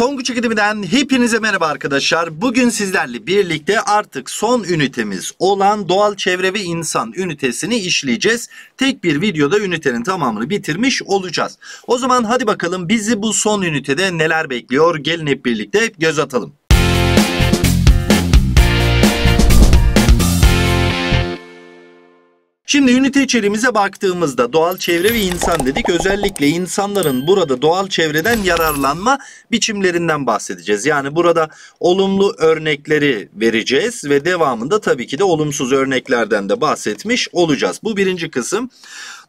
Tonguç Akademi'den hepinize merhaba arkadaşlar. Bugün sizlerle birlikte artık son ünitemiz olan doğal çevre ve insan ünitesini işleyeceğiz. Tek bir videoda ünitenin tamamını bitirmiş olacağız. O zaman hadi bakalım bizi bu son ünitede neler bekliyor gelin hep birlikte göz atalım. Şimdi ünite içeriğimize baktığımızda doğal çevre ve insan dedik. Özellikle insanların burada doğal çevreden yararlanma biçimlerinden bahsedeceğiz. Yani burada olumlu örnekleri vereceğiz ve devamında tabii ki de olumsuz örneklerden de bahsetmiş olacağız. Bu birinci kısım.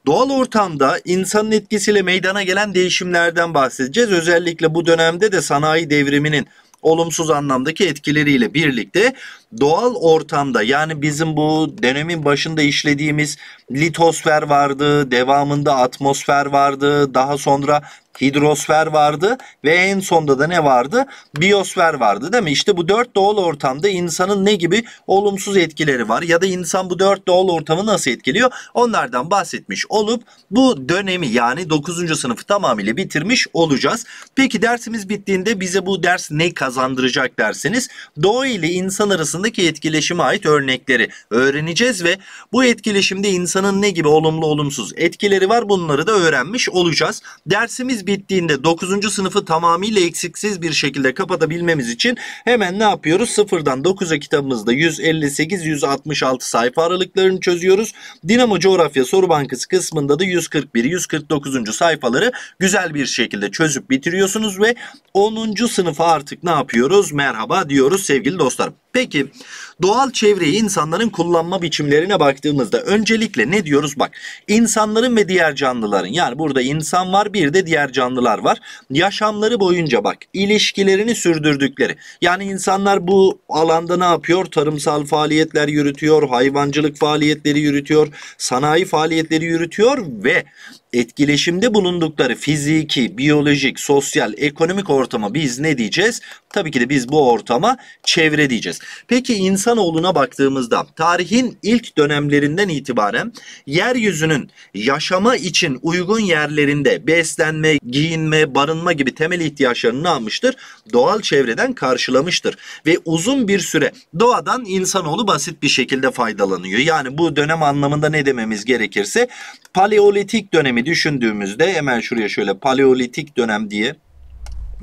Doğal ortamda insanın etkisiyle meydana gelen değişimlerden bahsedeceğiz. Özellikle bu dönemde de sanayi devriminin olumsuz anlamdaki etkileriyle birlikte doğal ortamda yani bizim bu dönemin başında işlediğimiz litosfer vardı, devamında atmosfer vardı, daha sonra hidrosfer vardı ve en sonda da ne vardı? biosfer vardı değil mi? İşte bu dört doğal ortamda insanın ne gibi olumsuz etkileri var ya da insan bu dört doğal ortamı nasıl etkiliyor? Onlardan bahsetmiş olup bu dönemi yani 9. sınıfı tamamıyla bitirmiş olacağız. Peki dersimiz bittiğinde bize bu ders ne kazandıracak derseniz doğa ile insan arasındaki etkileşime ait örnekleri öğreneceğiz ve bu etkileşimde insanın ne gibi olumlu olumsuz etkileri var bunları da öğrenmiş olacağız. Dersimiz 8 bittiğinde 9. sınıfı tamamıyla eksiksiz bir şekilde kapatabilmemiz için hemen ne yapıyoruz? Sıfırdan 9'a kitabımızda 158-166 sayfa aralıklarını çözüyoruz. Dinamo Coğrafya Soru Bankası kısmında da 141-149. sayfaları güzel bir şekilde çözüp bitiriyorsunuz ve 10. sınıfa artık ne yapıyoruz? Merhaba diyoruz sevgili dostlarım. Peki doğal çevreyi insanların kullanma biçimlerine baktığımızda öncelikle ne diyoruz bak insanların ve diğer canlıların yani burada insan var bir de diğer canlılar var yaşamları boyunca bak ilişkilerini sürdürdükleri yani insanlar bu alanda ne yapıyor tarımsal faaliyetler yürütüyor hayvancılık faaliyetleri yürütüyor sanayi faaliyetleri yürütüyor ve etkileşimde bulundukları fiziki, biyolojik, sosyal, ekonomik ortama biz ne diyeceğiz? Tabii ki de biz bu ortama çevre diyeceğiz. Peki insanoğluna baktığımızda tarihin ilk dönemlerinden itibaren yeryüzünün yaşama için uygun yerlerinde beslenme, giyinme, barınma gibi temel ihtiyaçlarını almıştır? Doğal çevreden karşılamıştır. Ve uzun bir süre doğadan insanoğlu basit bir şekilde faydalanıyor. Yani bu dönem anlamında ne dememiz gerekirse paleolitik dönemi dönemi düşündüğümüzde hemen şuraya şöyle paleolitik dönem diye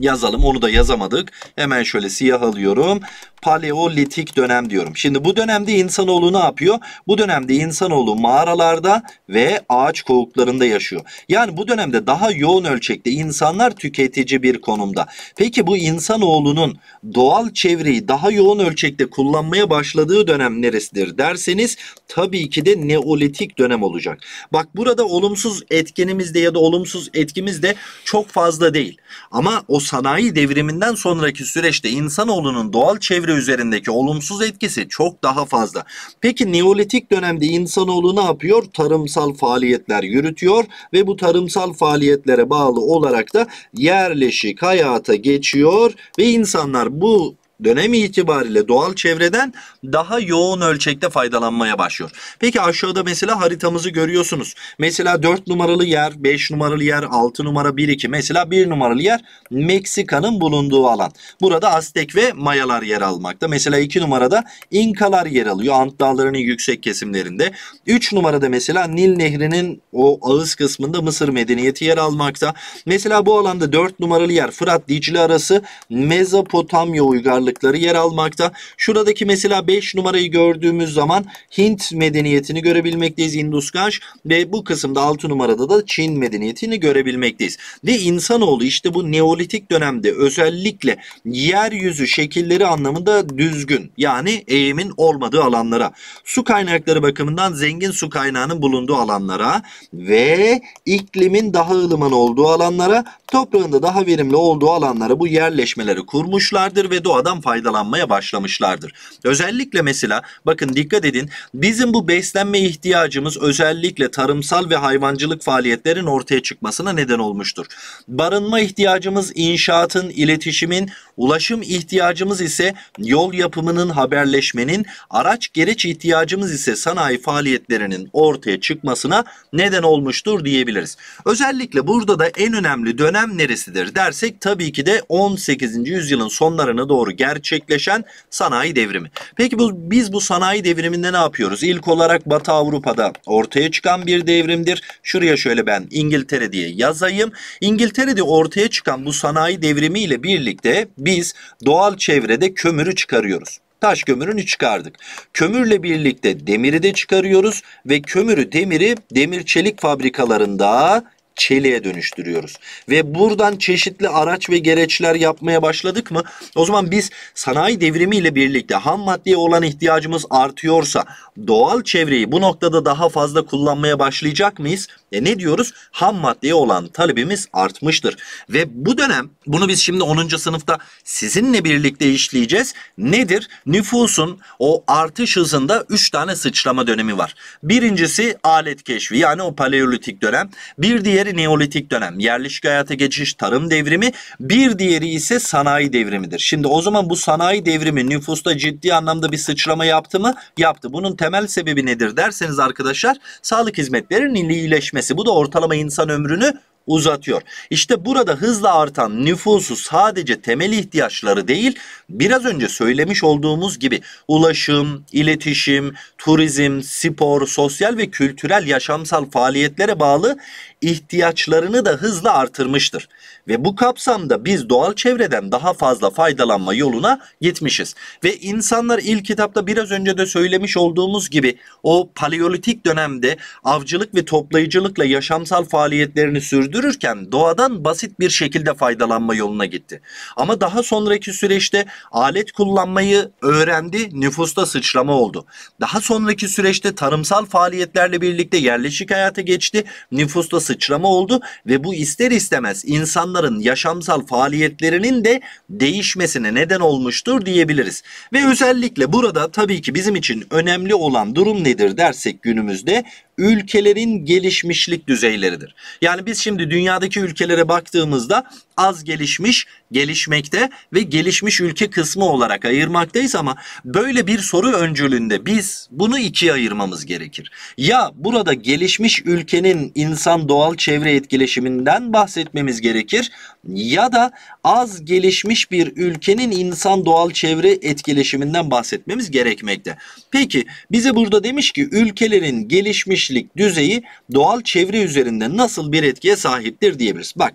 yazalım. Onu da yazamadık. Hemen şöyle siyah alıyorum. Paleolitik dönem diyorum. Şimdi bu dönemde insanoğlu ne yapıyor? Bu dönemde insanoğlu mağaralarda ve ağaç kovuklarında yaşıyor. Yani bu dönemde daha yoğun ölçekte insanlar tüketici bir konumda. Peki bu insanoğlunun doğal çevreyi daha yoğun ölçekte kullanmaya başladığı dönem neresidir derseniz tabii ki de neolitik dönem olacak. Bak burada olumsuz etkenimiz de ya da olumsuz etkimiz de çok fazla değil. Ama o sanayi devriminden sonraki süreçte insanoğlunun doğal çevre üzerindeki olumsuz etkisi çok daha fazla. Peki Neolitik dönemde insanoğlu ne yapıyor? Tarımsal faaliyetler yürütüyor ve bu tarımsal faaliyetlere bağlı olarak da yerleşik hayata geçiyor ve insanlar bu dönemi itibariyle doğal çevreden daha yoğun ölçekte faydalanmaya başlıyor. Peki aşağıda mesela haritamızı görüyorsunuz. Mesela 4 numaralı yer, 5 numaralı yer, 6 numara 1 2 mesela 1 numaralı yer Meksika'nın bulunduğu alan. Burada Aztek ve Mayalar yer almakta. Mesela 2 numarada İnkalar yer alıyor Ant Dağları'nın yüksek kesimlerinde. 3 numarada mesela Nil Nehri'nin o ağız kısmında Mısır medeniyeti yer almakta. Mesela bu alanda 4 numaralı yer Fırat Dicle arası Mezopotamya uygarlığı ağırlıkları yer almakta. Şuradaki mesela 5 numarayı gördüğümüz zaman Hint medeniyetini görebilmekteyiz. Hinduskaş ve bu kısımda 6 numarada da Çin medeniyetini görebilmekteyiz. Ve insanoğlu işte bu Neolitik dönemde özellikle yeryüzü şekilleri anlamında düzgün yani eğimin olmadığı alanlara, su kaynakları bakımından zengin su kaynağının bulunduğu alanlara ve iklimin daha ılıman olduğu alanlara, toprağında daha verimli olduğu alanlara bu yerleşmeleri kurmuşlardır ve doğada faydalanmaya başlamışlardır. Özellikle mesela bakın dikkat edin bizim bu beslenme ihtiyacımız özellikle tarımsal ve hayvancılık faaliyetlerin ortaya çıkmasına neden olmuştur. Barınma ihtiyacımız inşaatın, iletişimin, ulaşım ihtiyacımız ise yol yapımının, haberleşmenin, araç gereç ihtiyacımız ise sanayi faaliyetlerinin ortaya çıkmasına neden olmuştur diyebiliriz. Özellikle burada da en önemli dönem neresidir dersek tabii ki de 18. yüzyılın sonlarına doğru gel gerçekleşen sanayi devrimi. Peki bu, biz bu sanayi devriminde ne yapıyoruz? İlk olarak Batı Avrupa'da ortaya çıkan bir devrimdir. Şuraya şöyle ben İngiltere diye yazayım. İngiltere'de ortaya çıkan bu sanayi devrimi ile birlikte biz doğal çevrede kömürü çıkarıyoruz. Taş kömürünü çıkardık. Kömürle birlikte demiri de çıkarıyoruz ve kömürü demiri demir çelik fabrikalarında çeliğe dönüştürüyoruz. Ve buradan çeşitli araç ve gereçler yapmaya başladık mı? O zaman biz sanayi devrimiyle birlikte ham maddeye olan ihtiyacımız artıyorsa doğal çevreyi bu noktada daha fazla kullanmaya başlayacak mıyız? E ne diyoruz? Ham maddeye olan talebimiz artmıştır. Ve bu dönem bunu biz şimdi 10. sınıfta sizinle birlikte işleyeceğiz. Nedir? Nüfusun o artış hızında 3 tane sıçrama dönemi var. Birincisi alet keşfi yani o paleolitik dönem. Bir diğeri neolitik dönem. Yerleşik hayata geçiş tarım devrimi. Bir diğeri ise sanayi devrimidir. Şimdi o zaman bu sanayi devrimi nüfusta ciddi anlamda bir sıçrama yaptı mı? Yaptı. Bunun temel sebebi nedir derseniz arkadaşlar sağlık hizmetlerinin iyileşmesi etmesi bu da ortalama insan ömrünü uzatıyor. İşte burada hızla artan nüfusu sadece temel ihtiyaçları değil, biraz önce söylemiş olduğumuz gibi ulaşım, iletişim, turizm, spor, sosyal ve kültürel yaşamsal faaliyetlere bağlı ihtiyaçlarını da hızla artırmıştır. Ve bu kapsamda biz doğal çevreden daha fazla faydalanma yoluna gitmişiz. Ve insanlar ilk kitapta biraz önce de söylemiş olduğumuz gibi o paleolitik dönemde avcılık ve toplayıcılıkla yaşamsal faaliyetlerini sürdürürken doğadan basit bir şekilde faydalanma yoluna gitti. Ama daha sonraki süreçte alet kullanmayı öğrendi, nüfusta sıçrama oldu. Daha sonraki süreçte tarımsal faaliyetlerle birlikte yerleşik hayata geçti, nüfusta sıçrama oldu ve bu ister istemez insanlar insanların yaşamsal faaliyetlerinin de değişmesine neden olmuştur diyebiliriz. Ve özellikle burada tabii ki bizim için önemli olan durum nedir dersek günümüzde ülkelerin gelişmişlik düzeyleridir. Yani biz şimdi dünyadaki ülkelere baktığımızda az gelişmiş, gelişmekte ve gelişmiş ülke kısmı olarak ayırmaktayız ama böyle bir soru öncülüğünde biz bunu ikiye ayırmamız gerekir. Ya burada gelişmiş ülkenin insan doğal çevre etkileşiminden bahsetmemiz gerekir ya da az gelişmiş bir ülkenin insan doğal çevre etkileşiminden bahsetmemiz gerekmekte. Peki bize burada demiş ki ülkelerin gelişmiş kişilik düzeyi doğal çevre üzerinde nasıl bir etkiye sahiptir diyebiliriz. Bak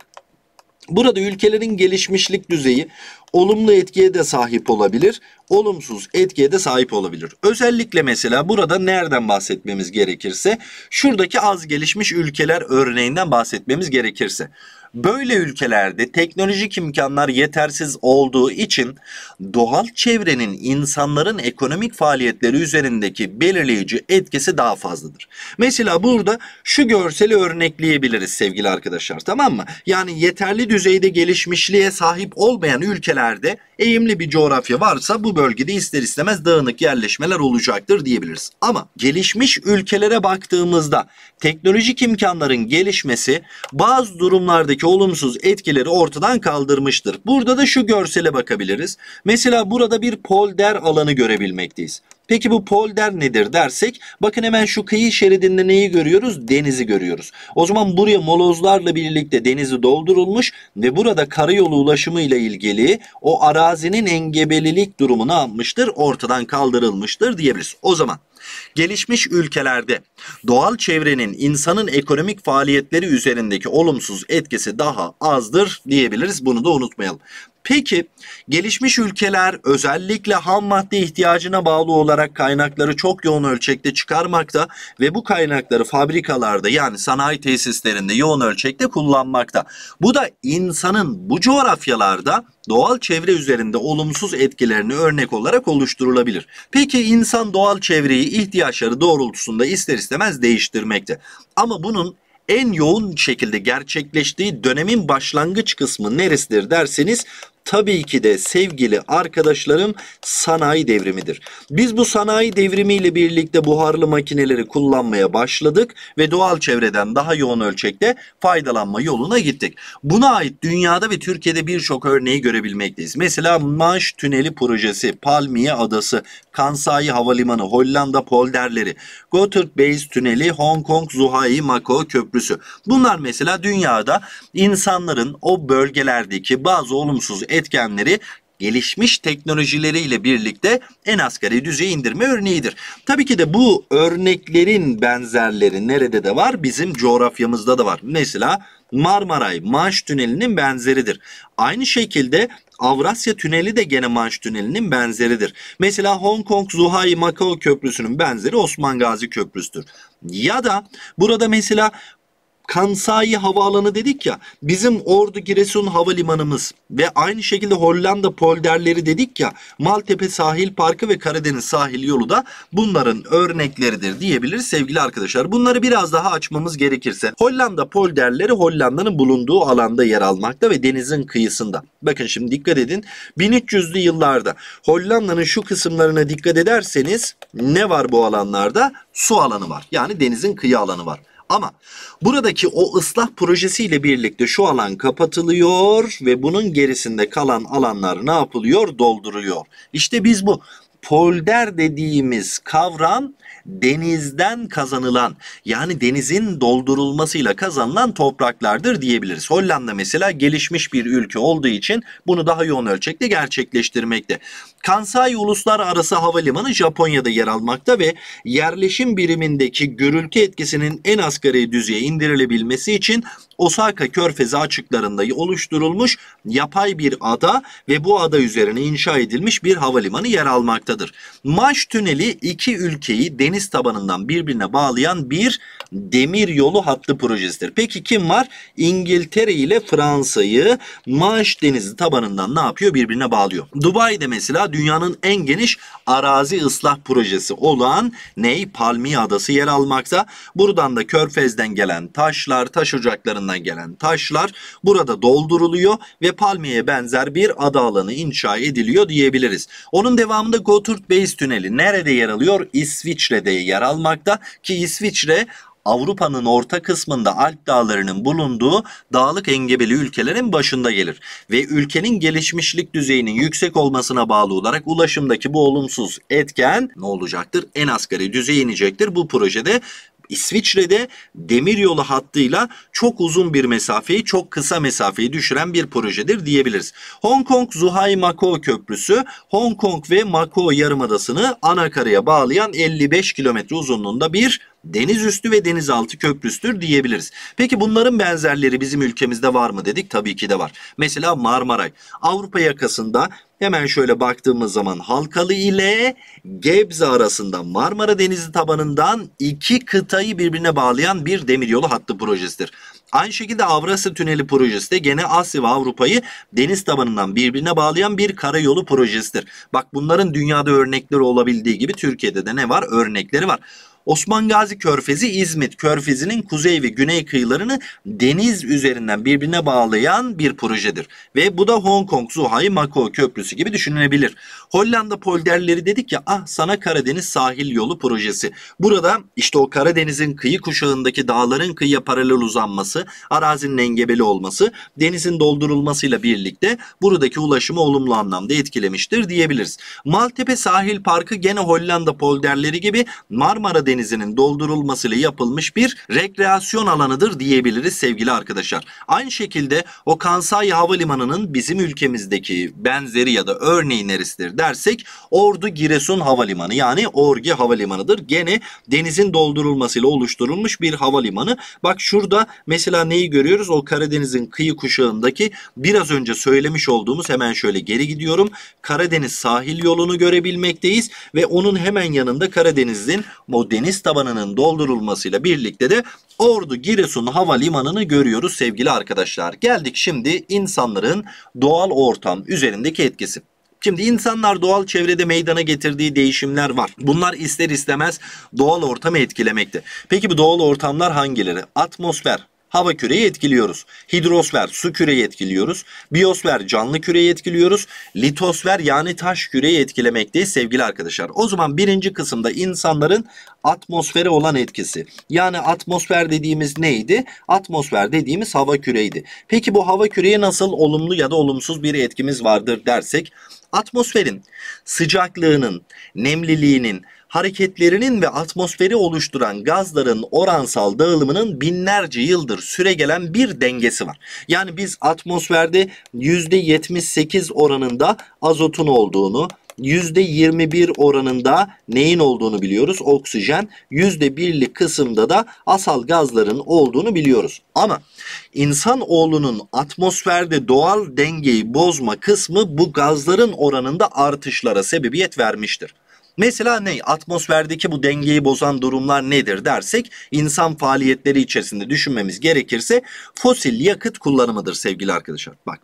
Burada ülkelerin gelişmişlik düzeyi olumlu etkiye de sahip olabilir, olumsuz etkiye de sahip olabilir. Özellikle mesela burada nereden bahsetmemiz gerekirse, şuradaki az gelişmiş ülkeler örneğinden bahsetmemiz gerekirse. Böyle ülkelerde teknolojik imkanlar yetersiz olduğu için doğal çevrenin insanların ekonomik faaliyetleri üzerindeki belirleyici etkisi daha fazladır. Mesela burada şu görseli örnekleyebiliriz sevgili arkadaşlar tamam mı? Yani yeterli düzeyde gelişmişliğe sahip olmayan ülkelerde eğimli bir coğrafya varsa bu bölgede ister istemez dağınık yerleşmeler olacaktır diyebiliriz. Ama gelişmiş ülkelere baktığımızda teknolojik imkanların gelişmesi bazı durumlardaki olumsuz etkileri ortadan kaldırmıştır. Burada da şu görsele bakabiliriz. Mesela burada bir polder alanı görebilmekteyiz. Peki bu polder nedir dersek bakın hemen şu kıyı şeridinde neyi görüyoruz? Denizi görüyoruz. O zaman buraya molozlarla birlikte denizi doldurulmuş ve burada karayolu ulaşımı ile ilgili o arazinin engebelilik durumunu almıştır, ortadan kaldırılmıştır diyebiliriz. O zaman Gelişmiş ülkelerde doğal çevrenin insanın ekonomik faaliyetleri üzerindeki olumsuz etkisi daha azdır diyebiliriz. Bunu da unutmayalım. Peki gelişmiş ülkeler özellikle ham madde ihtiyacına bağlı olarak kaynakları çok yoğun ölçekte çıkarmakta ve bu kaynakları fabrikalarda yani sanayi tesislerinde yoğun ölçekte kullanmakta. Bu da insanın bu coğrafyalarda doğal çevre üzerinde olumsuz etkilerini örnek olarak oluşturulabilir. Peki insan doğal çevreyi ihtiyaçları doğrultusunda ister istemez değiştirmekte. Ama bunun en yoğun şekilde gerçekleştiği dönemin başlangıç kısmı neresidir derseniz tabii ki de sevgili arkadaşlarım sanayi devrimidir. Biz bu sanayi devrimiyle birlikte buharlı makineleri kullanmaya başladık ve doğal çevreden daha yoğun ölçekte faydalanma yoluna gittik. Buna ait dünyada ve Türkiye'de birçok örneği görebilmekteyiz. Mesela Manş Tüneli Projesi, Palmiye Adası, Kansai Havalimanı, Hollanda Polderleri, Gotthard Base Tüneli, Hong Kong Zuhai Mako Köprüsü. Bunlar mesela dünyada insanların o bölgelerdeki bazı olumsuz etkenleri gelişmiş teknolojileriyle birlikte en asgari düzeye indirme örneğidir. Tabii ki de bu örneklerin benzerleri nerede de var? Bizim coğrafyamızda da var. Mesela Marmaray Manş Tüneli'nin benzeridir. Aynı şekilde Avrasya Tüneli de gene Manş Tüneli'nin benzeridir. Mesela Hong Kong Zuhai Macao Köprüsü'nün benzeri Osman Gazi Köprüsü'dür. Ya da burada mesela Kansai Havaalanı dedik ya. Bizim Ordu Giresun Havalimanımız ve aynı şekilde Hollanda polderleri dedik ya. Maltepe Sahil Parkı ve Karadeniz Sahil Yolu da bunların örnekleridir diyebiliriz sevgili arkadaşlar. Bunları biraz daha açmamız gerekirse. Hollanda polderleri Hollanda'nın bulunduğu alanda yer almakta ve denizin kıyısında. Bakın şimdi dikkat edin. 1300'lü yıllarda Hollanda'nın şu kısımlarına dikkat ederseniz ne var bu alanlarda? Su alanı var. Yani denizin kıyı alanı var. Ama buradaki o ıslah projesiyle birlikte şu alan kapatılıyor ve bunun gerisinde kalan alanlar ne yapılıyor? Dolduruluyor. İşte biz bu polder dediğimiz kavram denizden kazanılan yani denizin doldurulmasıyla kazanılan topraklardır diyebiliriz. Hollanda mesela gelişmiş bir ülke olduğu için bunu daha yoğun ölçekte gerçekleştirmekte. Kansai Uluslararası Havalimanı Japonya'da yer almakta ve yerleşim birimindeki gürültü etkisinin en asgari düzeye indirilebilmesi için Osaka Körfezi açıklarında oluşturulmuş yapay bir ada ve bu ada üzerine inşa edilmiş bir havalimanı yer almaktadır. Maş Tüneli iki ülkeyi deniz tabanından birbirine bağlayan bir demir yolu hattı projesidir. Peki kim var? İngiltere ile Fransa'yı Maş Denizi tabanından ne yapıyor? Birbirine bağlıyor. Dubai'de mesela dünyanın en geniş arazi ıslah projesi olan Ney Palmiye Adası yer almakta. Buradan da Körfez'den gelen taşlar, taş ocaklarının Yunanistan'dan gelen taşlar burada dolduruluyor ve palmiye benzer bir ada alanı inşa ediliyor diyebiliriz. Onun devamında Gotthard Base Tüneli nerede yer alıyor? İsviçre'de yer almakta ki İsviçre Avrupa'nın orta kısmında Alp dağlarının bulunduğu dağlık engebeli ülkelerin başında gelir ve ülkenin gelişmişlik düzeyinin yüksek olmasına bağlı olarak ulaşımdaki bu olumsuz etken ne olacaktır? En asgari düzeye inecektir. Bu projede İsviçre'de demiryolu hattıyla çok uzun bir mesafeyi çok kısa mesafeyi düşüren bir projedir diyebiliriz. Hong Kong Zuhai Mako Köprüsü Hong Kong ve Mako Yarımadası'nı anakaraya bağlayan 55 kilometre uzunluğunda bir deniz üstü ve denizaltı köprüsüdür diyebiliriz. Peki bunların benzerleri bizim ülkemizde var mı dedik? Tabii ki de var. Mesela Marmaray. Avrupa yakasında hemen şöyle baktığımız zaman Halkalı ile Gebze arasında Marmara Denizi tabanından iki kıtayı birbirine bağlayan bir demiryolu hattı projesidir. Aynı şekilde Avrasya Tüneli projesi de gene Asya ve Avrupa'yı deniz tabanından birbirine bağlayan bir karayolu projesidir. Bak bunların dünyada örnekleri olabildiği gibi Türkiye'de de ne var? Örnekleri var. Osman Gazi Körfezi İzmit Körfezi'nin kuzey ve güney kıyılarını deniz üzerinden birbirine bağlayan bir projedir. Ve bu da Hong Kong, Zuhay, Mako Köprüsü gibi düşünülebilir. Hollanda polderleri dedik ya ah sana Karadeniz sahil yolu projesi. Burada işte o Karadeniz'in kıyı kuşağındaki dağların kıyıya paralel uzanması, arazinin engebeli olması, denizin doldurulmasıyla birlikte buradaki ulaşımı olumlu anlamda etkilemiştir diyebiliriz. Maltepe Sahil Parkı gene Hollanda polderleri gibi Marmara Denizi denizinin doldurulmasıyla yapılmış bir rekreasyon alanıdır diyebiliriz sevgili arkadaşlar. Aynı şekilde o Kansai Havalimanı'nın bizim ülkemizdeki benzeri ya da örneği neresidir dersek Ordu Giresun Havalimanı yani Orgi Havalimanı'dır. Gene denizin doldurulmasıyla oluşturulmuş bir havalimanı. Bak şurada mesela neyi görüyoruz? O Karadeniz'in kıyı kuşağındaki biraz önce söylemiş olduğumuz hemen şöyle geri gidiyorum. Karadeniz sahil yolunu görebilmekteyiz ve onun hemen yanında Karadeniz'in o deniz deniz tabanının doldurulmasıyla birlikte de Ordu Giresun Havalimanı'nı görüyoruz sevgili arkadaşlar. Geldik şimdi insanların doğal ortam üzerindeki etkisi. Şimdi insanlar doğal çevrede meydana getirdiği değişimler var. Bunlar ister istemez doğal ortamı etkilemekte. Peki bu doğal ortamlar hangileri? Atmosfer, hava küreyi etkiliyoruz. Hidrosfer su küreyi etkiliyoruz. Biosfer canlı küreyi etkiliyoruz. Litosfer yani taş küreyi etkilemekteyiz sevgili arkadaşlar. O zaman birinci kısımda insanların atmosfere olan etkisi. Yani atmosfer dediğimiz neydi? Atmosfer dediğimiz hava küreydi. Peki bu hava küreye nasıl olumlu ya da olumsuz bir etkimiz vardır dersek atmosferin sıcaklığının, nemliliğinin, hareketlerinin ve atmosferi oluşturan gazların oransal dağılımının binlerce yıldır süre gelen bir dengesi var. Yani biz atmosferde %78 oranında azotun olduğunu, %21 oranında neyin olduğunu biliyoruz? Oksijen. %1'lik kısımda da asal gazların olduğunu biliyoruz. Ama insan oğlunun atmosferde doğal dengeyi bozma kısmı bu gazların oranında artışlara sebebiyet vermiştir. Mesela ne? Atmosferdeki bu dengeyi bozan durumlar nedir dersek insan faaliyetleri içerisinde düşünmemiz gerekirse fosil yakıt kullanımıdır sevgili arkadaşlar. Bak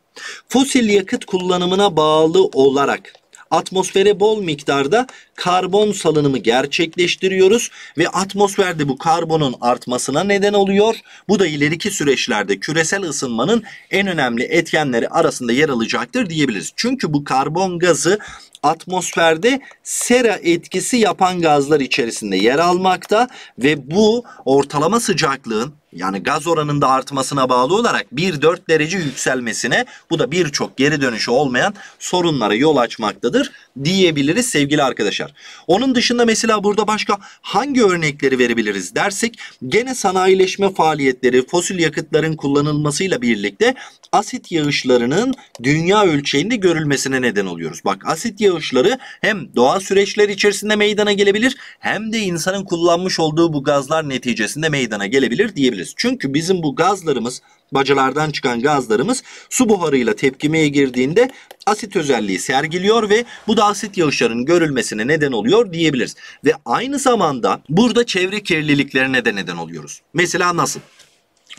fosil yakıt kullanımına bağlı olarak atmosfere bol miktarda karbon salınımı gerçekleştiriyoruz ve atmosferde bu karbonun artmasına neden oluyor. Bu da ileriki süreçlerde küresel ısınmanın en önemli etkenleri arasında yer alacaktır diyebiliriz. Çünkü bu karbon gazı atmosferde sera etkisi yapan gazlar içerisinde yer almakta ve bu ortalama sıcaklığın yani gaz oranında artmasına bağlı olarak 1-4 derece yükselmesine bu da birçok geri dönüşü olmayan sorunlara yol açmaktadır diyebiliriz sevgili arkadaşlar. Onun dışında mesela burada başka hangi örnekleri verebiliriz dersek gene sanayileşme faaliyetleri fosil yakıtların kullanılmasıyla birlikte asit yağışlarının dünya ölçeğinde görülmesine neden oluyoruz. Bak asit yağışları hem doğal süreçler içerisinde meydana gelebilir hem de insanın kullanmış olduğu bu gazlar neticesinde meydana gelebilir diyebiliriz kullanabiliriz. Çünkü bizim bu gazlarımız bacalardan çıkan gazlarımız su buharıyla tepkimeye girdiğinde asit özelliği sergiliyor ve bu da asit yağışlarının görülmesine neden oluyor diyebiliriz. Ve aynı zamanda burada çevre kirliliklerine de neden oluyoruz. Mesela nasıl?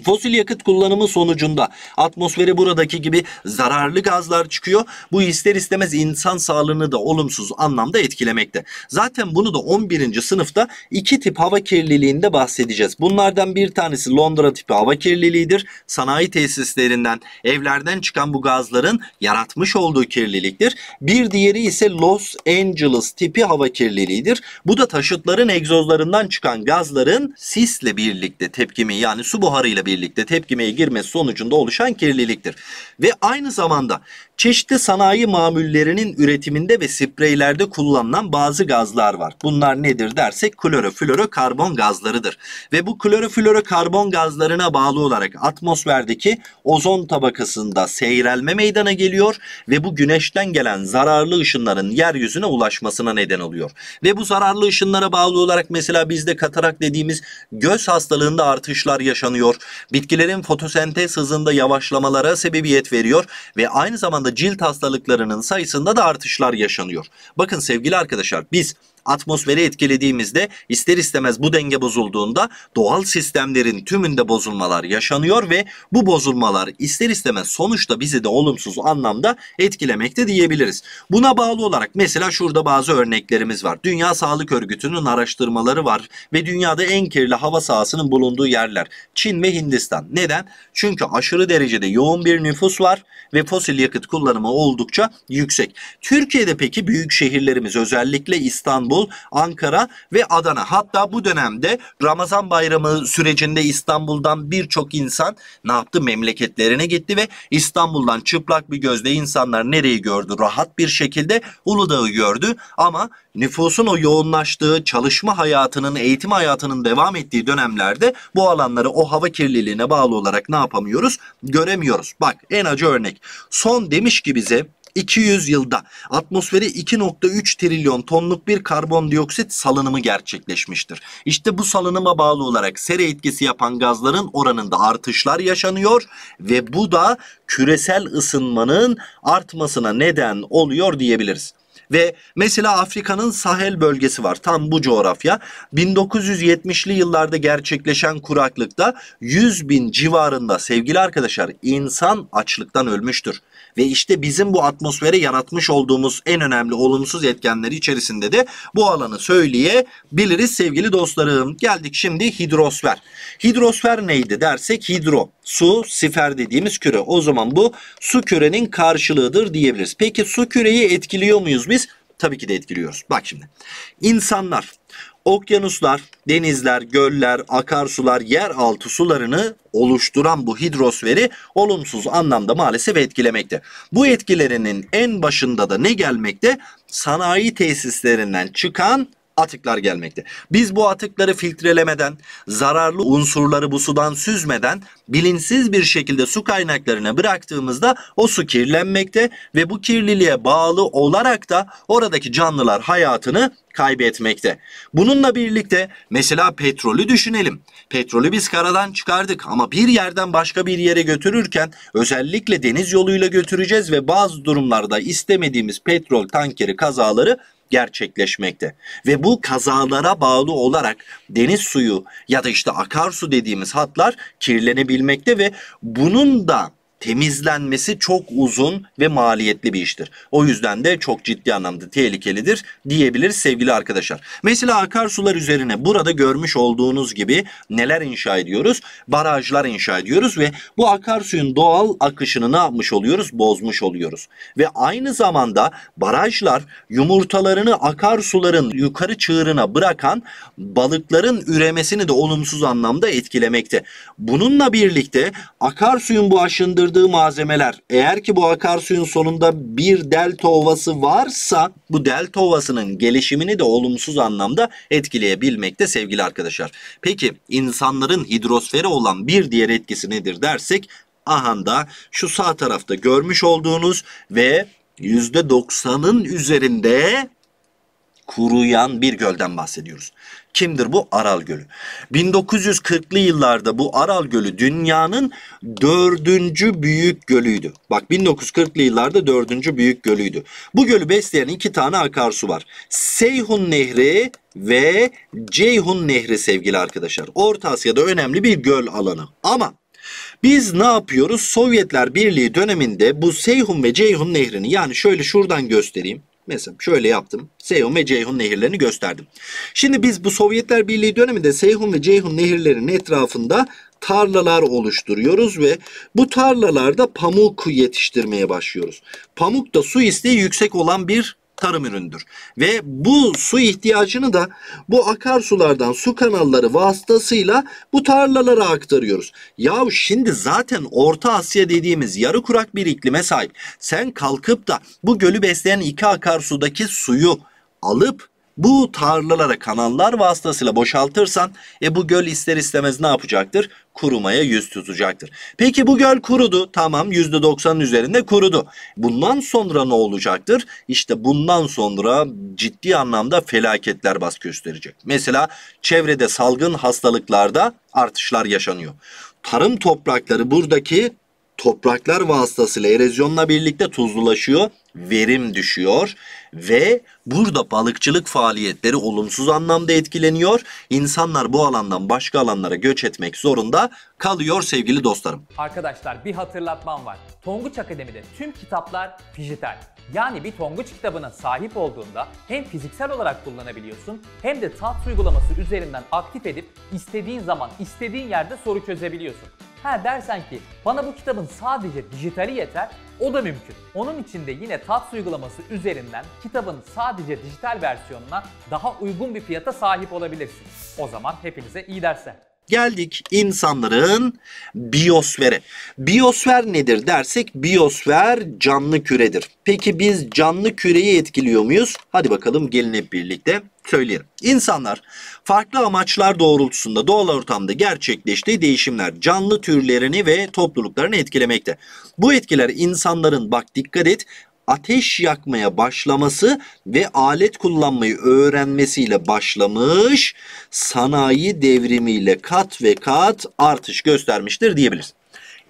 Fosil yakıt kullanımı sonucunda atmosfere buradaki gibi zararlı gazlar çıkıyor. Bu ister istemez insan sağlığını da olumsuz anlamda etkilemekte. Zaten bunu da 11. sınıfta iki tip hava kirliliğinde bahsedeceğiz. Bunlardan bir tanesi Londra tipi hava kirliliğidir. Sanayi tesislerinden, evlerden çıkan bu gazların yaratmış olduğu kirliliktir. Bir diğeri ise Los Angeles tipi hava kirliliğidir. Bu da taşıtların egzozlarından çıkan gazların sisle birlikte tepkimi yani su buharıyla birlikte birlikte tepkimeye girmesi sonucunda oluşan kirliliktir. Ve aynı zamanda Çeşitli sanayi mamullerinin üretiminde ve spreylerde kullanılan bazı gazlar var. Bunlar nedir dersek kloroflorokarbon gazlarıdır. Ve bu kloroflorokarbon gazlarına bağlı olarak atmosferdeki ozon tabakasında seyrelme meydana geliyor ve bu güneşten gelen zararlı ışınların yeryüzüne ulaşmasına neden oluyor. Ve bu zararlı ışınlara bağlı olarak mesela bizde katarak dediğimiz göz hastalığında artışlar yaşanıyor. Bitkilerin fotosentez hızında yavaşlamalara sebebiyet veriyor ve aynı zamanda cilt hastalıklarının sayısında da artışlar yaşanıyor. Bakın sevgili arkadaşlar biz atmosferi etkilediğimizde ister istemez bu denge bozulduğunda doğal sistemlerin tümünde bozulmalar yaşanıyor ve bu bozulmalar ister istemez sonuçta bizi de olumsuz anlamda etkilemekte diyebiliriz. Buna bağlı olarak mesela şurada bazı örneklerimiz var. Dünya Sağlık Örgütü'nün araştırmaları var ve dünyada en kirli hava sahasının bulunduğu yerler Çin ve Hindistan. Neden? Çünkü aşırı derecede yoğun bir nüfus var ve fosil yakıt kullanımı oldukça yüksek. Türkiye'de peki büyük şehirlerimiz özellikle İstanbul İstanbul, Ankara ve Adana. Hatta bu dönemde Ramazan bayramı sürecinde İstanbul'dan birçok insan ne yaptı? Memleketlerine gitti ve İstanbul'dan çıplak bir gözle insanlar nereyi gördü? Rahat bir şekilde Uludağ'ı gördü ama nüfusun o yoğunlaştığı, çalışma hayatının, eğitim hayatının devam ettiği dönemlerde bu alanları o hava kirliliğine bağlı olarak ne yapamıyoruz? Göremiyoruz. Bak en acı örnek. Son demiş ki bize 200 yılda atmosferi 2.3 trilyon tonluk bir karbondioksit salınımı gerçekleşmiştir. İşte bu salınıma bağlı olarak sera etkisi yapan gazların oranında artışlar yaşanıyor ve bu da küresel ısınmanın artmasına neden oluyor diyebiliriz. Ve mesela Afrika'nın Sahel bölgesi var. Tam bu coğrafya. 1970'li yıllarda gerçekleşen kuraklıkta 100 bin civarında sevgili arkadaşlar insan açlıktan ölmüştür. Ve işte bizim bu atmosfere yaratmış olduğumuz en önemli olumsuz etkenleri içerisinde de bu alanı söyleyebiliriz sevgili dostlarım. Geldik şimdi hidrosfer. Hidrosfer neydi dersek hidro, su, sifer dediğimiz küre. O zaman bu su kürenin karşılığıdır diyebiliriz. Peki su küreyi etkiliyor muyuz biz? Tabii ki de etkiliyoruz. Bak şimdi. insanlar. Okyanuslar, denizler, göller, akarsular, yeraltı sularını oluşturan bu hidrosferi olumsuz anlamda maalesef etkilemekte. Bu etkilerinin en başında da ne gelmekte? Sanayi tesislerinden çıkan atıklar gelmekte. Biz bu atıkları filtrelemeden, zararlı unsurları bu sudan süzmeden bilinçsiz bir şekilde su kaynaklarına bıraktığımızda o su kirlenmekte ve bu kirliliğe bağlı olarak da oradaki canlılar hayatını kaybetmekte. Bununla birlikte mesela petrolü düşünelim. Petrolü biz karadan çıkardık ama bir yerden başka bir yere götürürken özellikle deniz yoluyla götüreceğiz ve bazı durumlarda istemediğimiz petrol tankeri kazaları gerçekleşmekte. Ve bu kazalara bağlı olarak deniz suyu ya da işte akarsu dediğimiz hatlar kirlenebilmekte ve bunun da temizlenmesi çok uzun ve maliyetli bir iştir. O yüzden de çok ciddi anlamda tehlikelidir diyebilir sevgili arkadaşlar. Mesela akarsular üzerine burada görmüş olduğunuz gibi neler inşa ediyoruz? Barajlar inşa ediyoruz ve bu akarsuyun doğal akışını ne yapmış oluyoruz? Bozmuş oluyoruz. Ve aynı zamanda barajlar yumurtalarını akarsuların yukarı çığırına bırakan balıkların üremesini de olumsuz anlamda etkilemekte. Bununla birlikte akarsuyun bu aşındır barındırdığı malzemeler eğer ki bu akarsuyun sonunda bir delta ovası varsa bu delta ovasının gelişimini de olumsuz anlamda etkileyebilmekte sevgili arkadaşlar. Peki insanların hidrosfere olan bir diğer etkisi nedir dersek ahanda şu sağ tarafta görmüş olduğunuz ve %90'ın üzerinde kuruyan bir gölden bahsediyoruz. Kimdir bu? Aral Gölü. 1940'lı yıllarda bu Aral Gölü dünyanın dördüncü büyük gölüydü. Bak 1940'lı yıllarda dördüncü büyük gölüydü. Bu gölü besleyen iki tane akarsu var. Seyhun Nehri ve Ceyhun Nehri sevgili arkadaşlar. Orta Asya'da önemli bir göl alanı. Ama biz ne yapıyoruz? Sovyetler Birliği döneminde bu Seyhun ve Ceyhun nehrini yani şöyle şuradan göstereyim. Mesela şöyle yaptım. Seyhun ve Ceyhun nehirlerini gösterdim. Şimdi biz bu Sovyetler Birliği döneminde Seyhun ve Ceyhun nehirlerinin etrafında tarlalar oluşturuyoruz ve bu tarlalarda pamuk yetiştirmeye başlıyoruz. Pamuk da su isteği yüksek olan bir tarım üründür. Ve bu su ihtiyacını da bu akarsulardan su kanalları vasıtasıyla bu tarlalara aktarıyoruz. Yahu şimdi zaten Orta Asya dediğimiz yarı kurak bir iklime sahip. Sen kalkıp da bu gölü besleyen iki akarsudaki suyu alıp bu tarlalara kanallar vasıtasıyla boşaltırsan e bu göl ister istemez ne yapacaktır? Kurumaya yüz tutacaktır. Peki bu göl kurudu. Tamam %90'ın üzerinde kurudu. Bundan sonra ne olacaktır? İşte bundan sonra ciddi anlamda felaketler baskı gösterecek. Mesela çevrede salgın hastalıklarda artışlar yaşanıyor tarım toprakları buradaki topraklar vasıtasıyla erozyonla birlikte tuzlulaşıyor, verim düşüyor ve burada balıkçılık faaliyetleri olumsuz anlamda etkileniyor. İnsanlar bu alandan başka alanlara göç etmek zorunda kalıyor sevgili dostlarım. Arkadaşlar bir hatırlatmam var. Tonguç Akademi'de tüm kitaplar dijital. Yani bir Tonguç kitabına sahip olduğunda hem fiziksel olarak kullanabiliyorsun hem de tat uygulaması üzerinden aktif edip istediğin zaman istediğin yerde soru çözebiliyorsun. Ha dersen ki bana bu kitabın sadece dijitali yeter, o da mümkün. Onun için de yine TATS uygulaması üzerinden kitabın sadece dijital versiyonuna daha uygun bir fiyata sahip olabilirsin. O zaman hepinize iyi dersler. Geldik insanların biosfere. Biosfer nedir dersek biosfer canlı küredir. Peki biz canlı küreyi etkiliyor muyuz? Hadi bakalım gelin hep birlikte söyleyelim. İnsanlar farklı amaçlar doğrultusunda doğal ortamda gerçekleştiği değişimler canlı türlerini ve topluluklarını etkilemekte. Bu etkiler insanların bak dikkat et ateş yakmaya başlaması ve alet kullanmayı öğrenmesiyle başlamış sanayi devrimiyle kat ve kat artış göstermiştir diyebiliriz.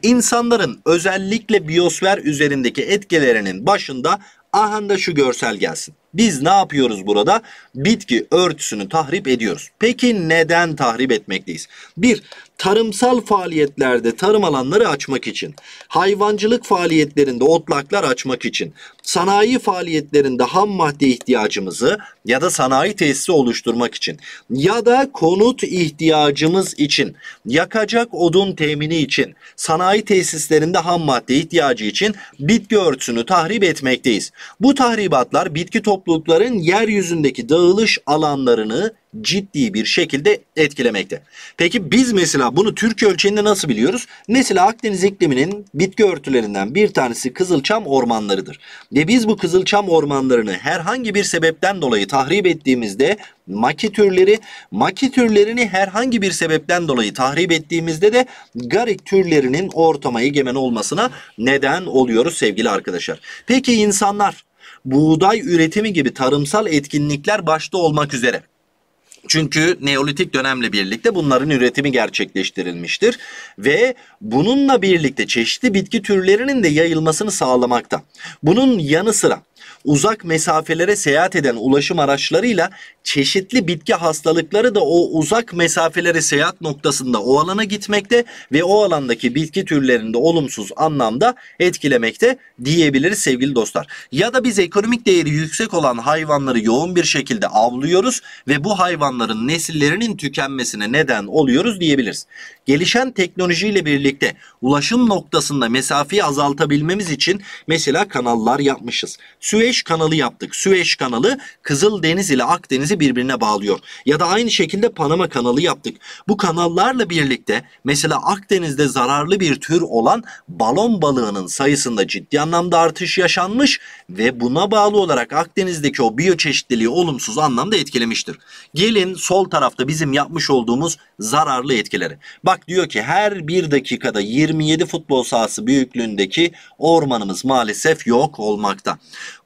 İnsanların özellikle biyosfer üzerindeki etkilerinin başında ahanda şu görsel gelsin. Biz ne yapıyoruz burada? Bitki örtüsünü tahrip ediyoruz. Peki neden tahrip etmekteyiz? Bir, tarımsal faaliyetlerde tarım alanları açmak için, hayvancılık faaliyetlerinde otlaklar açmak için, sanayi faaliyetlerinde ham madde ihtiyacımızı ya da sanayi tesisi oluşturmak için ya da konut ihtiyacımız için, yakacak odun temini için, sanayi tesislerinde ham madde ihtiyacı için bitki örtüsünü tahrip etmekteyiz. Bu tahribatlar bitki toplulukların yeryüzündeki dağılış alanlarını ciddi bir şekilde etkilemekte. Peki biz mesela bunu Türk ölçeğinde nasıl biliyoruz? Mesela Akdeniz ikliminin bitki örtülerinden bir tanesi kızılçam ormanlarıdır. Ve biz bu kızılçam ormanlarını herhangi bir sebepten dolayı tahrip ettiğimizde maki türleri, maki türlerini herhangi bir sebepten dolayı tahrip ettiğimizde de garik türlerinin ortama egemen olmasına neden oluyoruz sevgili arkadaşlar. Peki insanlar buğday üretimi gibi tarımsal etkinlikler başta olmak üzere çünkü Neolitik dönemle birlikte bunların üretimi gerçekleştirilmiştir ve bununla birlikte çeşitli bitki türlerinin de yayılmasını sağlamakta. Bunun yanı sıra uzak mesafelere seyahat eden ulaşım araçlarıyla çeşitli bitki hastalıkları da o uzak mesafelere seyahat noktasında o alana gitmekte ve o alandaki bitki türlerinde olumsuz anlamda etkilemekte diyebiliriz sevgili dostlar. Ya da biz ekonomik değeri yüksek olan hayvanları yoğun bir şekilde avlıyoruz ve bu hayvanların nesillerinin tükenmesine neden oluyoruz diyebiliriz. Gelişen teknolojiyle birlikte ulaşım noktasında mesafeyi azaltabilmemiz için mesela kanallar yapmışız. Süveyş Süveyş kanalı yaptık. Süveyş kanalı Kızıl Deniz ile Akdeniz'i birbirine bağlıyor. Ya da aynı şekilde Panama kanalı yaptık. Bu kanallarla birlikte mesela Akdeniz'de zararlı bir tür olan balon balığının sayısında ciddi anlamda artış yaşanmış ve buna bağlı olarak Akdeniz'deki o biyoçeşitliliği olumsuz anlamda etkilemiştir. Gelin sol tarafta bizim yapmış olduğumuz zararlı etkileri. Bak diyor ki her bir dakikada 27 futbol sahası büyüklüğündeki ormanımız maalesef yok olmakta.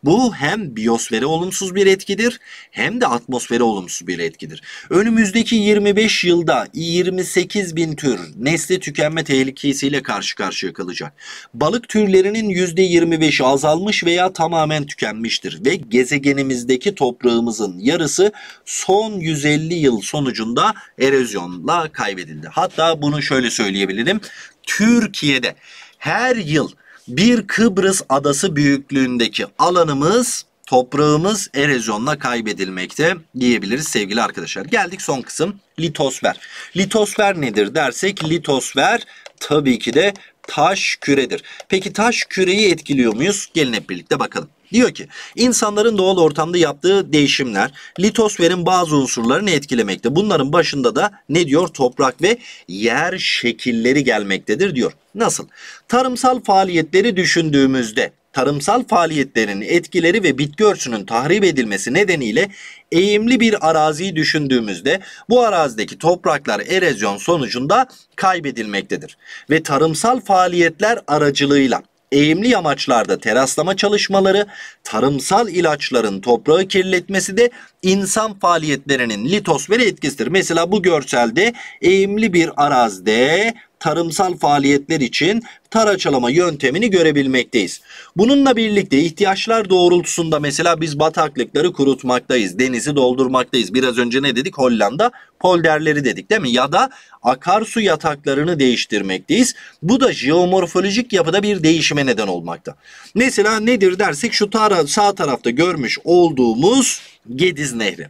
Bu bu hem biyosfere olumsuz bir etkidir hem de atmosfere olumsuz bir etkidir. Önümüzdeki 25 yılda 28 bin tür nesli tükenme tehlikesiyle karşı karşıya kalacak. Balık türlerinin %25'i azalmış veya tamamen tükenmiştir ve gezegenimizdeki toprağımızın yarısı son 150 yıl sonucunda erozyonla kaybedildi. Hatta bunu şöyle söyleyebilirim. Türkiye'de her yıl bir Kıbrıs adası büyüklüğündeki alanımız toprağımız erozyonla kaybedilmekte diyebiliriz sevgili arkadaşlar. Geldik son kısım litosfer. Litosfer nedir dersek litosfer tabii ki de taş küredir. Peki taş küreyi etkiliyor muyuz? Gelin hep birlikte bakalım. Diyor ki insanların doğal ortamda yaptığı değişimler litosferin bazı unsurlarını etkilemekte. Bunların başında da ne diyor? Toprak ve yer şekilleri gelmektedir diyor. Nasıl? Tarımsal faaliyetleri düşündüğümüzde tarımsal faaliyetlerin etkileri ve bitki örtüsünün tahrip edilmesi nedeniyle eğimli bir araziyi düşündüğümüzde bu arazideki topraklar erozyon sonucunda kaybedilmektedir. Ve tarımsal faaliyetler aracılığıyla eğimli yamaçlarda teraslama çalışmaları, tarımsal ilaçların toprağı kirletmesi de insan faaliyetlerinin litosferi etkisidir. Mesela bu görselde eğimli bir arazide tarımsal faaliyetler için taraçalama yöntemini görebilmekteyiz. Bununla birlikte ihtiyaçlar doğrultusunda mesela biz bataklıkları kurutmaktayız, denizi doldurmaktayız. Biraz önce ne dedik? Hollanda polderleri dedik değil mi? Ya da akarsu yataklarını değiştirmekteyiz. Bu da jeomorfolojik yapıda bir değişime neden olmakta. Mesela nedir dersek şu tara sağ tarafta görmüş olduğumuz Gediz Nehri.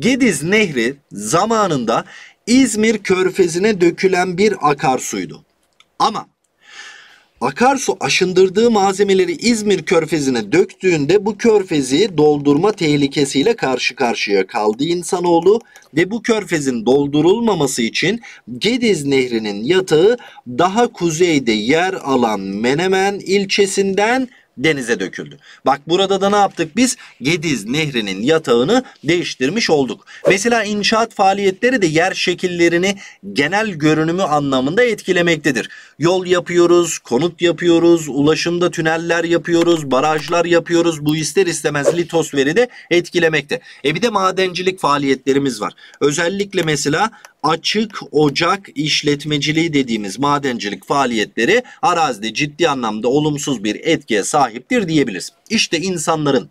Gediz Nehri zamanında İzmir körfezine dökülen bir akarsuydu. Ama akarsu aşındırdığı malzemeleri İzmir körfezine döktüğünde bu körfezi doldurma tehlikesiyle karşı karşıya kaldı insanoğlu ve bu körfezin doldurulmaması için Gediz Nehri'nin yatağı daha kuzeyde yer alan Menemen ilçesinden denize döküldü. Bak burada da ne yaptık biz? Gediz Nehri'nin yatağını değiştirmiş olduk. Mesela inşaat faaliyetleri de yer şekillerini genel görünümü anlamında etkilemektedir. Yol yapıyoruz, konut yapıyoruz, ulaşımda tüneller yapıyoruz, barajlar yapıyoruz. Bu ister istemez litosferi de etkilemekte. E bir de madencilik faaliyetlerimiz var. Özellikle mesela açık ocak işletmeciliği dediğimiz madencilik faaliyetleri arazide ciddi anlamda olumsuz bir etkiye sahiptir diyebiliriz. İşte insanların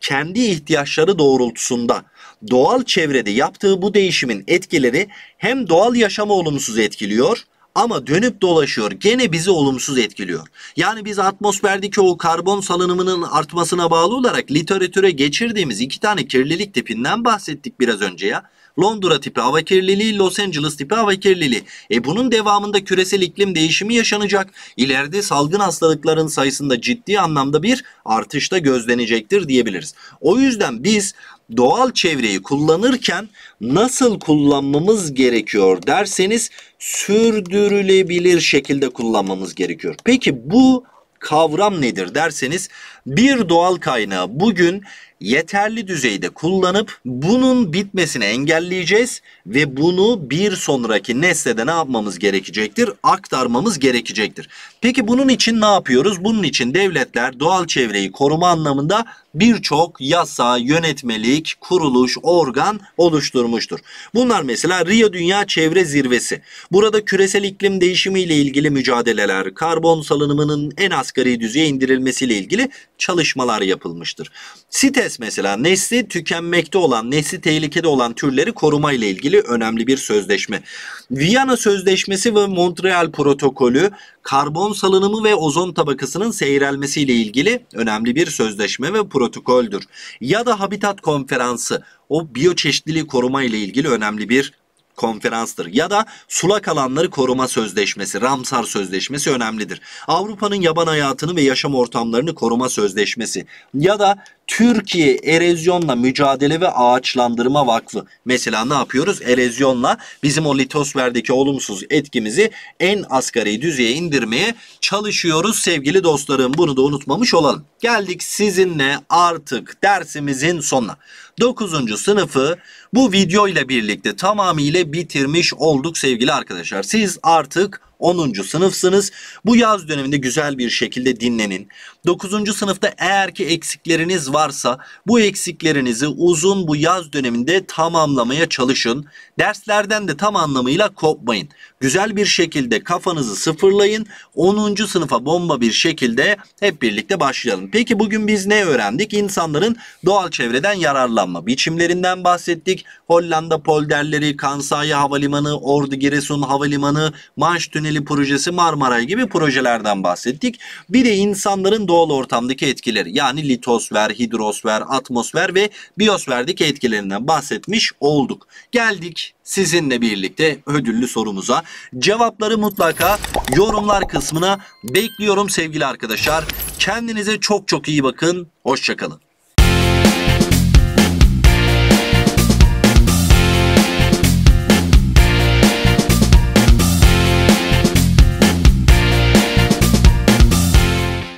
kendi ihtiyaçları doğrultusunda doğal çevrede yaptığı bu değişimin etkileri hem doğal yaşamı olumsuz etkiliyor ama dönüp dolaşıyor gene bizi olumsuz etkiliyor. Yani biz atmosferdeki o karbon salınımının artmasına bağlı olarak literatüre geçirdiğimiz iki tane kirlilik tipinden bahsettik biraz önce ya. Londra tipi hava kirliliği, Los Angeles tipi hava kirliliği. E bunun devamında küresel iklim değişimi yaşanacak. İleride salgın hastalıkların sayısında ciddi anlamda bir artışta gözlenecektir diyebiliriz. O yüzden biz doğal çevreyi kullanırken nasıl kullanmamız gerekiyor derseniz sürdürülebilir şekilde kullanmamız gerekiyor. Peki bu kavram nedir derseniz bir doğal kaynağı bugün yeterli düzeyde kullanıp bunun bitmesini engelleyeceğiz ve bunu bir sonraki neslede ne yapmamız gerekecektir? Aktarmamız gerekecektir. Peki bunun için ne yapıyoruz? Bunun için devletler doğal çevreyi koruma anlamında birçok yasa, yönetmelik, kuruluş, organ oluşturmuştur. Bunlar mesela Rio Dünya Çevre Zirvesi. Burada küresel iklim değişimi ile ilgili mücadeleler, karbon salınımının en asgari düzeye indirilmesi ile ilgili çalışmalar yapılmıştır. CITES mesela nesli tükenmekte olan, nesli tehlikede olan türleri koruma ile ilgili önemli bir sözleşme. Viyana Sözleşmesi ve Montreal Protokolü karbon salınımı ve ozon tabakasının seyrelmesi ile ilgili önemli bir sözleşme ve protokoldür. Ya da Habitat Konferansı o biyoçeşitliliği koruma ile ilgili önemli bir konferanstır. Ya da sulak alanları koruma sözleşmesi, Ramsar sözleşmesi önemlidir. Avrupa'nın yaban hayatını ve yaşam ortamlarını koruma sözleşmesi ya da Türkiye Erozyonla Mücadele ve Ağaçlandırma Vakfı. Mesela ne yapıyoruz? Erozyonla bizim o litosferdeki olumsuz etkimizi en asgari düzeye indirmeye çalışıyoruz sevgili dostlarım. Bunu da unutmamış olalım. Geldik sizinle artık dersimizin sonuna. 9. sınıfı bu video ile birlikte tamamıyla bitirmiş olduk sevgili arkadaşlar. Siz artık 10. sınıfsınız. Bu yaz döneminde güzel bir şekilde dinlenin. 9. sınıfta eğer ki eksikleriniz varsa bu eksiklerinizi uzun bu yaz döneminde tamamlamaya çalışın. Derslerden de tam anlamıyla kopmayın. Güzel bir şekilde kafanızı sıfırlayın. 10. sınıfa bomba bir şekilde hep birlikte başlayalım. Peki bugün biz ne öğrendik? İnsanların doğal çevreden yararlanma biçimlerinden bahsettik. Hollanda polderleri, Kansai Havalimanı, Ordu Giresun Havalimanı, Manş Tüneli Tüneli projesi, Marmaray gibi projelerden bahsettik. Bir de insanların doğal ortamdaki etkileri yani litosfer, hidrosfer, atmosfer ve biyosferdeki etkilerinden bahsetmiş olduk. Geldik sizinle birlikte ödüllü sorumuza. Cevapları mutlaka yorumlar kısmına bekliyorum sevgili arkadaşlar. Kendinize çok çok iyi bakın. Hoşçakalın.